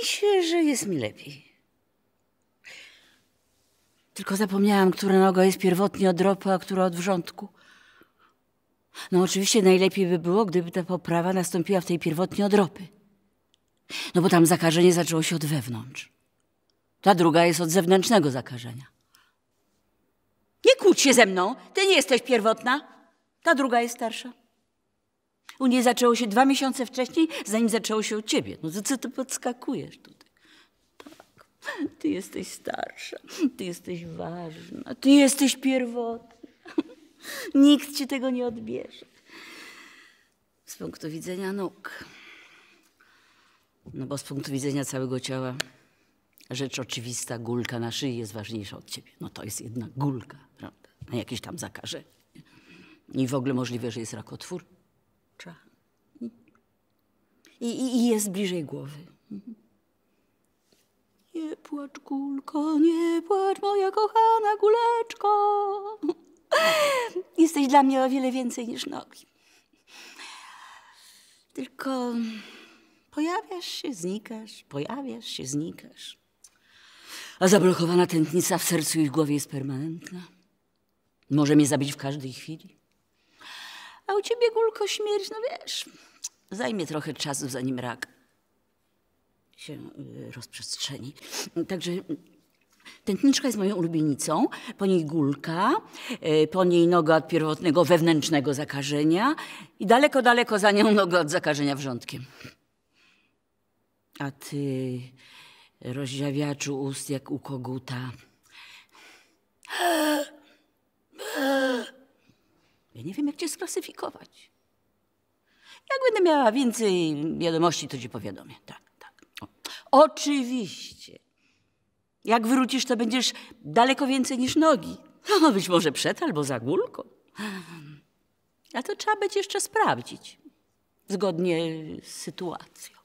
mi się, że jest mi lepiej. Tylko zapomniałam, która noga jest pierwotnie od ropy, a która od wrzątku. No oczywiście najlepiej by było, gdyby ta poprawa nastąpiła w tej pierwotnie od ropy. No bo tam zakażenie zaczęło się od wewnątrz. Ta druga jest od zewnętrznego zakażenia. Nie kłóć się ze mną, ty nie jesteś pierwotna. Ta druga jest starsza. U niej zaczęło się dwa miesiące wcześniej, zanim zaczęło się u ciebie. No to co ty podskakujesz tutaj? Tak, ty jesteś starsza, ty jesteś ważna, ty jesteś pierwotna. Nikt ci tego nie odbierze. Z punktu widzenia nóg. No bo z punktu widzenia całego ciała rzecz oczywista, gulka na szyi jest ważniejsza od ciebie. No to jest jednak gulka, prawda? Na jakieś tam zakażenie. I w ogóle możliwe, że jest rakotwór. I, i, i jest bliżej głowy. Nie płacz, kulko, nie płacz, moja kochana kuleczko. Jesteś dla mnie o wiele więcej niż nogi. Tylko pojawiasz się, znikasz, pojawiasz się, znikasz. A zablokowana tętnica w sercu i w głowie jest permanentna. Może mnie zabić w każdej chwili. A u ciebie, Gulko, śmierć, no wiesz, zajmie trochę czasu, zanim rak się y, rozprzestrzeni. Także tętniczka jest moją ulubienicą, po niej gulka, y, po niej noga od pierwotnego wewnętrznego zakażenia i daleko, daleko za nią noga od zakażenia wrzątkiem. A ty, rozdziawiaczu ust jak u koguta. Ja nie wiem, jak cię sklasyfikować. Jak będę miała więcej wiadomości, to ci powiadomię. Tak, tak. O. Oczywiście. Jak wrócisz, to będziesz daleko więcej niż nogi. No, no być może przed albo za górką. A to trzeba będzie jeszcze sprawdzić. Zgodnie z sytuacją.